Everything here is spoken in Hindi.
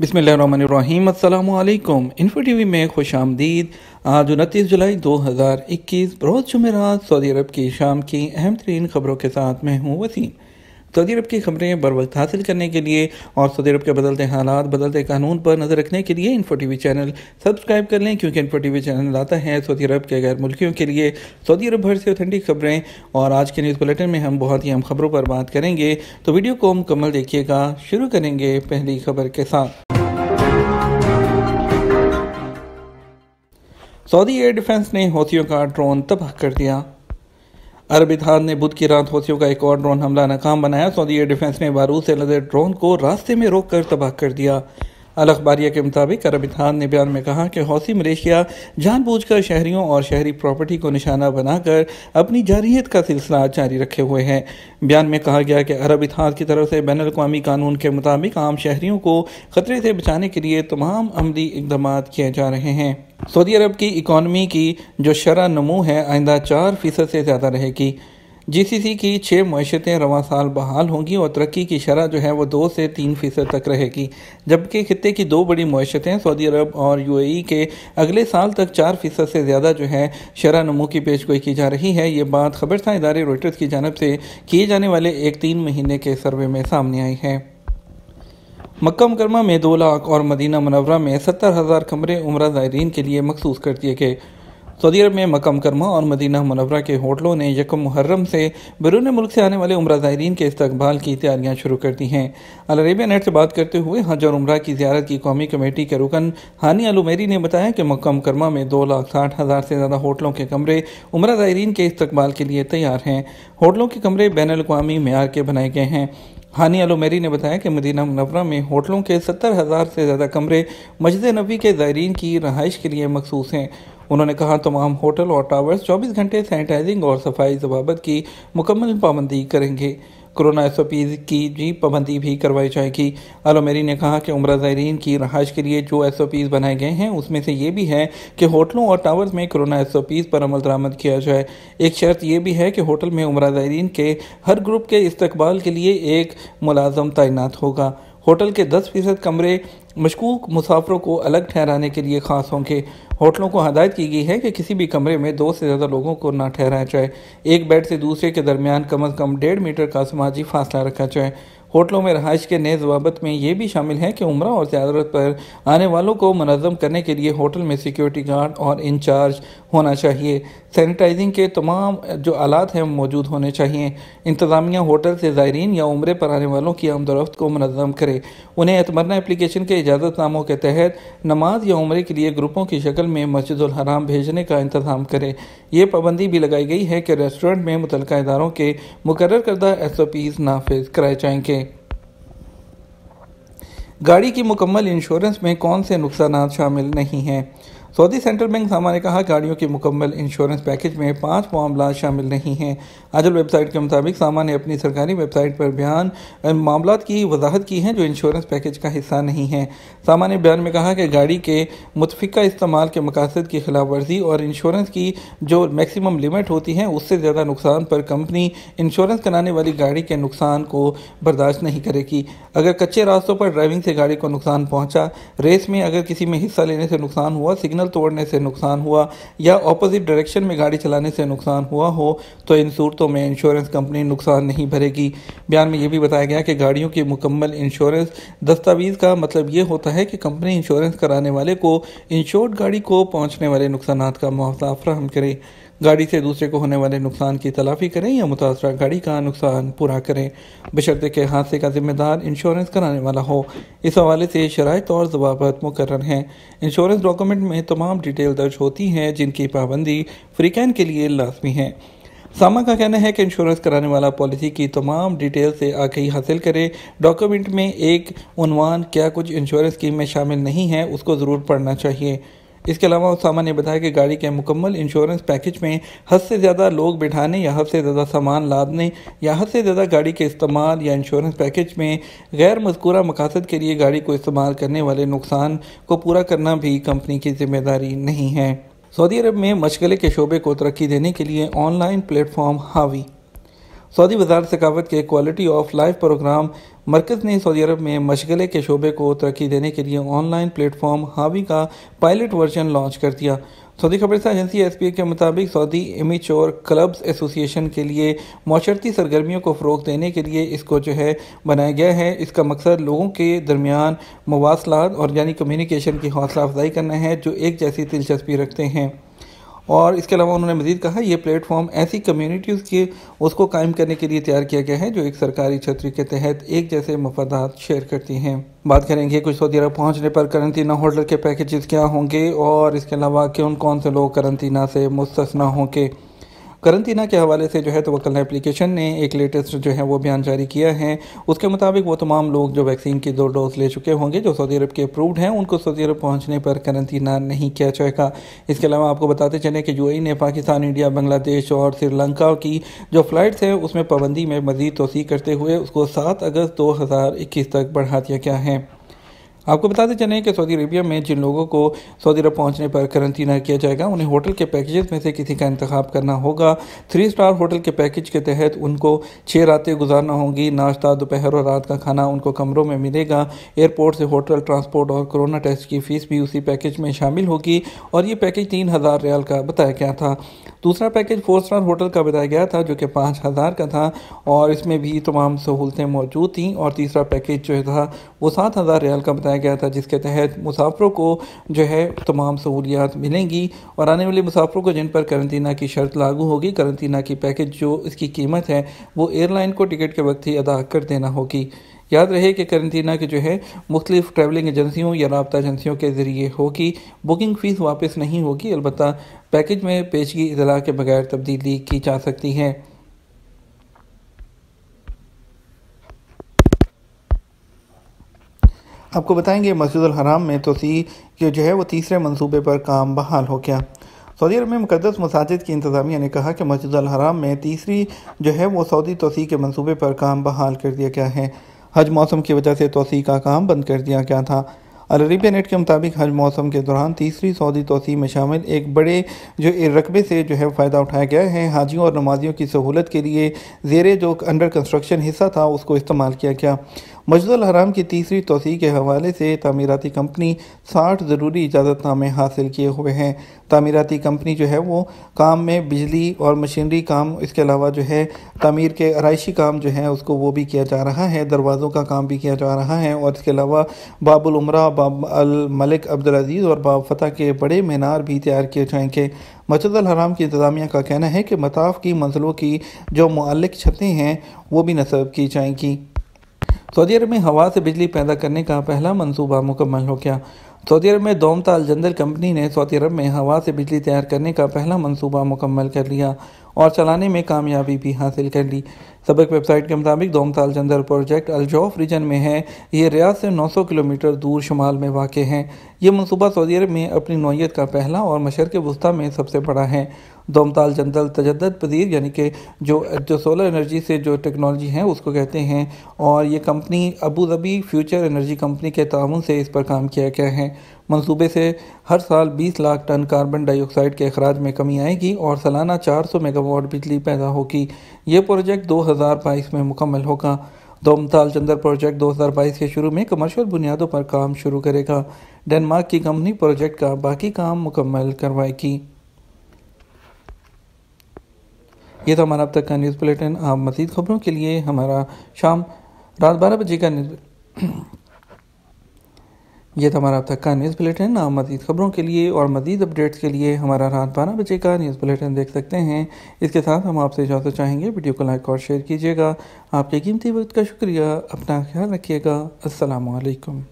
बिसमीम अल्लाम इन्फो टी वी में खुश आमदीद आज उनतीस जुलाई 2021 बरोज़ जुमेरात सऊदी अरब की शाम की अहम तरीन खबरों के साथ मैं हूँ वसीम सऊदी अरब की खबरें बर वक्त हासिल करने के लिए और सऊदी अरब के बदलते हालात बदलते कानून पर नज़र रखने के लिए info T V channel subscribe कर लें क्योंकि इन्फो टी वी चैनल लाता है सऊदी अरब के गैर मुल्कियों के लिए सऊदी अरब भर से ऑथेंटिक खबरें और आज के न्यूज़ बुलेटिन में हम बहुत ही अहम खबरों पर बात करेंगे तो वीडियो को मुकम्मल देखिएगा शुरू करेंगे पहली खबर के साथ सऊदी एयर डिफेंस ने हौसियों का ड्रोन तबाह कर दिया अरब इतिहाद ने बुध की रात हौसियों का एक और ड्रोन हमला नाकाम बनाया सऊदी एयर डिफेंस ने बारूद से लदे ड्रोन को रास्ते में रोक कर तबाह कर दिया अल अखबारिया के मुताबिक अरब इतिहाद ने बयान में कहा कि हौसी मलेशिया जानबूझकर शहरियों और शहरी प्रॉपर्टी को निशाना बनाकर अपनी जारहीत का सिलसिला जारी रखे हुए हैं बयान में कहा गया कि अरब इतिहाद की तरफ से बैन अवी कानून के मुताबिक आम शहरियों को खतरे से बचाने के लिए तमाम अमली इकदाम किए जा रहे हैं सऊदी अरब की इकॉनमी की जो शरह नमू है आइंदा चार फ़ीसद से ज़्यादा रहेगी जी सी सी की छः मीशतें रवा साल बहाल होंगी और तरक्की की शरह जो है वो दो से तीन फ़ीसद तक रहेगी जबकि खत्े की दो बड़ी मैशतें सऊदी अरब और यूएई के अगले साल तक चार फ़ीसद से ज़्यादा जो है शरह नमू की पेशगोई की जा रही है ये बात खबरसा इदारे रोइटर्स की जानब से किए जाने वाले एक तीन महीने के सर्वे में सामने आई है मक्का मुकरमा में दो लाख और मदीना मनवरा में सत्तर हज़ार कमरे उम्र ज़ायरीन के लिए मखसूस कर दिए गए सऊदी अरब में मक्का मुकरमा और मदीना मनवरा के होटलों ने यकम मुहर्रम से बैरून मुल्क से आने वाले उम्र ज़ायरीन के इस्तबाल की तैयारियाँ शुरू कर दी हैं अलरेबिया नेट से बात करते हुए हज और उम्र की ज्यारत की कौमी कमेटी के रुकन हानी अलुमेरी ने बताया कि मक्का मुकरमा में दो लाख साठ हज़ार से ज़्यादा होटलों के कमरे उम्र ज़ायरीन के इस्तबाल के लिए तैयार हैं होटलों के कमरे बैन अवी मैार के बनाए गए हैं हानिया अलोमेरी ने बताया कि मदीना मुनवरा में होटलों के सत्तर हज़ार से ज़्यादा कमरे मस्जिद नबी के ज़ायरीन की रहाइश के लिए मखसूस हैं उन्होंने कहा तमाम होटल और टावर्स 24 घंटे सैनिटाइजिंग और सफाई जवाबत की मुकम्मल पाबंदी करेंगे कोरोना एस की जी पाबंदी भी करवाई जाएगी अलोमेरी ने कहा कि उम्र ज़ायरीन की रहाइश के लिए जो एस बनाए गए हैं उसमें से ये भी है कि होटलों और टावर्स में कोरोना एस पर अमल दरामद किया जाए एक शर्त यह भी है कि होटल में उम्र ज़ायरीन के हर ग्रुप के इस्तबाल के लिए एक मुलाजम तैनात होगा होटल के 10 फीसद कमरे मशकूक मुसाफरों को अलग ठहराने के लिए खास होंगे होटलों को हदायत की गई है कि किसी भी कमरे में दो से ज़्यादा लोगों को ना ठहराया जाए एक बेड से दूसरे के दरमियान कम अज़ कम डेढ़ मीटर का समाजी फासला रखा जाए होटलों में रहाइश के नए जवाबत में ये भी शामिल है कि उम्र और ज्यादात पर आने वालों को मनज़म करने के लिए होटल में सिक्योरिटी गार्ड और इंचार्ज होना चाहिए सैनिटाइजिंग के तमाम जो आलात हैं मौजूद होने चाहिए इंतज़ामिया होटल से ज़ायरीन या उम्र पर आने वालों की आमदरफ्त को मनज़म करे उन्हें एतमरना एप्लीकेशन के इजाज़तनामों के तहत नमाज या उम्र के लिए ग्रुपों की शक्ल में मस्जिदुलहराम भेजने का इंतज़ाम करें यह पाबंदी भी लगाई गई है कि रेस्टोरेंट में मुतल इदारों के मुकर करदा एस ओ पीज़ नाफिज कराए जाएंगे गाड़ी की मुकम्मल इंश्योरेंस में कौन से नुकसान शामिल नहीं हैं सऊदी सेंट्रल बैंक ने कहा गाड़ियों के मुकम्मल इंश्योरेंस पैकेज में पाँच मामला शामिल नहीं हैं अजल वेबसाइट के मुताबिक सामा ने अपनी सरकारी वेबसाइट पर बयान मामला की वजाहत की है जो इंश्योरेंस पैकेज का हिस्सा नहीं है सामा ने बयान में कहा कि गाड़ी के मुतफ़ा इस्तेमाल के मकासद की खिलाफ वर्जी और इंश्योरेंस की जो मैक्सिमम लिमिट होती है उससे ज़्यादा नुकसान पर कंपनी इंश्योरेंस कराने वाली गाड़ी के नुकसान को बर्दाश्त नहीं करेगी अगर कच्चे रास्तों पर ड्राइविंग से गाड़ी को नुकसान पहुँचा रेस में अगर किसी में हिस्सा लेने से नुकसान हुआ सिग्नल सिग्नल तोड़ने से नुकसान हुआ या ऑपोजिट डायरेक्शन में गाड़ी चलाने से नुकसान हुआ हो तो इन सूरतों में इंश्योरेंस कंपनी नुकसान नहीं भरेगी बयान में यह भी बताया गया कि गाड़ियों की मुकम्मल इंश्योरेंस दस्तावेज़ का मतलब ये होता है कि कंपनी इंश्योरेंस कराने वाले को इंश्योर्ड गाड़ी को पहुँचने वाले नुकसान का मुआवजा फ्राहम करे गाड़ी से दूसरे को होने वाले नुकसान की तलाफी करें या मुतासरा गाड़ी का नुकसान पूरा करें बशर्ते के हादसे का जिम्मेदार इंश्योरेंस कराने वाला हो इस हवाले से शराय और जवाबत मुकर हैं इंश्योरेंस डॉक्यूमेंट में तमाम डिटेल दर्ज होती हैं जिनकी पाबंदी फ्रीकैन के लिए लाजमी है सामा का कहना है कि इंश्योरेंस कराने वाला पॉलिसी की तमाम डिटेल से आकई हासिल करें डॉक्यूमेंट में एक उनवान क्या कुछ इंश्योरेंस स्कीम में शामिल नहीं है उसको ज़रूर पढ़ना चाहिए इसके अलावा उसामा ने बताया कि गाड़ी के मुकम्मल इंश्योरेंस पैकेज में हद से ज़्यादा लोग बिठाने या हद से ज़्यादा सामान लादने या हद से ज़्यादा गाड़ी के इस्तेमाल या इंश्योरेंस पैकेज में गैर मजकूरा मकासद के लिए गाड़ी को इस्तेमाल करने वाले नुकसान को पूरा करना भी कंपनी की जिम्मेदारी नहीं है सऊदी अरब में मशगले के शोबे को तरक्की देने के लिए ऑनलाइन प्लेटफॉर्म हावी सऊदी वजारत सकावत के क्वालिटी ऑफ लाइफ प्रोग्राम मरकज़ ने सऊदी अरब में मशगले के शोबे को तरक्की देने के लिए ऑनलाइन प्लेटफॉर्म हावी का पायलट वर्जन लॉन्च कर दिया सऊदी खबर एजेंसी एस पी ए के मुताबिक सऊदी इमेचोर क्लब्स एसोसिएशन के लिए माशरती सरगर्मियों को फ़रोग देने के लिए इसको जो है बनाया गया है इसका मकसद लोगों के दरमियान मवासलात और यानी कम्युनिकेशन की हौसला अफजाई करना है जो एक जैसी दिलचस्पी रखते हैं और इसके अलावा उन्होंने मजीद कहा यह प्लेटफॉर्म ऐसी कम्यूनिटीज़ के उसको कायम करने के लिए तैयार किया गया है जो एक सरकारी छतरी के तहत एक जैसे मफादात शेयर करती हैं बात करेंगे कुछ सऊदी अरब पहुँचने पर करंतना होल्डर के पैकेजेस क्या होंगे और इसके अलावा कौन कौन से लोग करंतना से मुस्तना होंगे करंतना के हवाले से जो है तो एप्लीकेशन ने एक लेटेस्ट जो है वो बयान जारी किया है उसके मुताबिक वो तमाम लोग जो वैक्सीन की दो डोज ले चुके होंगे जो सऊदी अरब के अप्रूव्ड हैं उनको सऊदी अरब पहुँचने पर करंतना नहीं किया जाएगा इसके अलावा आपको बताते चले कि यू ने पाकिस्तान इंडिया बांग्लादेश और श्रीलंका की जो फ्लाइट्स हैं उसमें पाबंदी में मजीद तोसी करते हुए उसको सात अगस्त दो हज़ार इक्कीस तक बढ़ा दिया गया है आपको बताते चले कि सऊदी अरेबिया में जिन लोगों को सऊदी अरब पहुंचने पर करंतना किया जाएगा उन्हें होटल के पैकेजेस में से किसी का इंतखब करना होगा थ्री स्टार होटल के पैकेज के तहत उनको छः रातें गुजारना होंगी नाश्ता दोपहर और रात का खाना उनको कमरों में मिलेगा एयरपोर्ट से होटल ट्रांसपोर्ट और कोरोना टेस्ट की फ़ीस भी उसी पैकेज में शामिल होगी और ये पैकेज तीन हज़ार रियाल का बताया गया था दूसरा पैकेज फोर स्टार होटल का बताया गया था जो कि पाँच हज़ार का था और इसमें भी तमाम सहूलतें मौजूद थी और तीसरा पैकेज जो था वो सात हज़ार रियाल का बताया बनाया गया था जिसके तहत मुसाफरों को जो है तमाम सहूलियात मिलेंगी और आने वाले मुसाफरों को जिन पर करंतना की शर्त लागू होगी करंतना की पैकेज जो इसकी कीमत है वो एयरलाइन को टिकट के वक्त ही अदा कर देना होगी याद रहे कि करंतना के जो है मुख्तलिफ ट्रैवलिंग एजेंसियों या रबता एजेंसियों के ज़रिए होगी बुकिंग फ़ीस वापस नहीं होगी अलबत्त पैकेज में पेशगी इजला के बगैर तब्दीली की जा सकती है आपको बताएंगे मस्जिद हराम में तोसी के जो है वो तीसरे मंसूबे पर काम बहाल हो गया सऊदी अरब में मुकदस मसाजिद की इंतज़ामिया ने कहा कि मस्जिद हराम में तीसरी जो है वो सऊदी तोसी के मंसूबे पर काम बहाल कर दिया गया है हज मौसम की वजह से तोसी का काम बंद कर दिया गया था अलरीबे नेट के मुताबिक हज मौसम के दौरान तीसरी सऊदी तोसी में शामिल एक बड़े जो रकबे से जो है फ़ायदा उठाया गया है हाजियों और नमाजियों की सहूलत के लिए जेर जो अंडर कंस्ट्रक्शन हिस्सा था उसको इस्तेमाल किया गया मजदुल हराम की तीसरी तोसी के हवाले से तमीराती कंपनी साठ ज़रूरी इजाज़तनामे हासिल किए हुए हैं तमीराती कंपनी जो है वो काम में बिजली और मशीनरी काम इसके अलावा जो है तमीर के आरइशी काम जो है उसको वो भी किया जा रहा है दरवाज़ों का काम भी किया जा रहा है और इसके अलावा बाबुल उमरा बाब अल मलिक अब्दुलज़ीज़ और बाब फतह के बड़े मीनार भी तैयार किए जाएंगे मस्जिद हराम की इंतज़ामिया का कहना है कि मताफ की मंजिलों की जो मालिक छतें हैं वो भी नस्ब की जाएंगी सऊदी अरब में हवा से बिजली पैदा करने का पहला मनसूबा मुकम्मल हो गया सऊदी अरब में दोमताल जनरल कंपनी ने सऊदी अरब में हवा से बिजली तैयार करने का पहला मनसूबा मुकम्मल कर लिया और चलाने में कामयाबी भी हासिल कर ली सबक वेबसाइट के मुताबिक दोमताल जंदर प्रोजेक्ट अलजौफ रीजन में है ये रियाज से 900 किलोमीटर दूर शुमाल में वाक़ है ये मनसूबा सऊदी अरब में अपनी नौीयत का पहला और मशरक़ वस्ती में सबसे बड़ा है दोमताल जंदल तजद पजीर यानी कि जो जो सोलर एनर्जी से जो टेक्नोलॉजी है उसको कहते हैं और ये company Abu Dhabi future energy company के ताउन से इस पर काम किया गया है मनसूबे से हर साल 20 लाख टन कार्बन डाइऑक्साइड के अखराज में कमी आएगी और सालाना 400 मेगावाट बिजली पैदा होगी ये प्रोजेक्ट 2022 में मुकम्मल होगा दोमताल चंदर प्रोजेक्ट 2022 के शुरू में कमर्शियल बुनियादों पर काम शुरू करेगा डेनमार्क की कंपनी प्रोजेक्ट का बाकी काम मुकम्मल करवाएगी ये तो हमारा अब तक का न्यूज़ बुलेटिन आप मजीद खबरों के लिए हमारा शाम रात बारह बजे का ये तो हमारा अब तक का न्यूज़ बुलेटिन आप मजीद खबरों के लिए और मजीद अपडेट्स के लिए हमारा रात बारह बजे का न्यूज़ बुलेटिन देख सकते हैं इसके साथ हम आपसे इजाज़त चाहेंगे वीडियो को लाइक और शेयर कीजिएगा आपके कीमती वक्त का शुक्रिया अपना ख्याल रखिएगा असलकम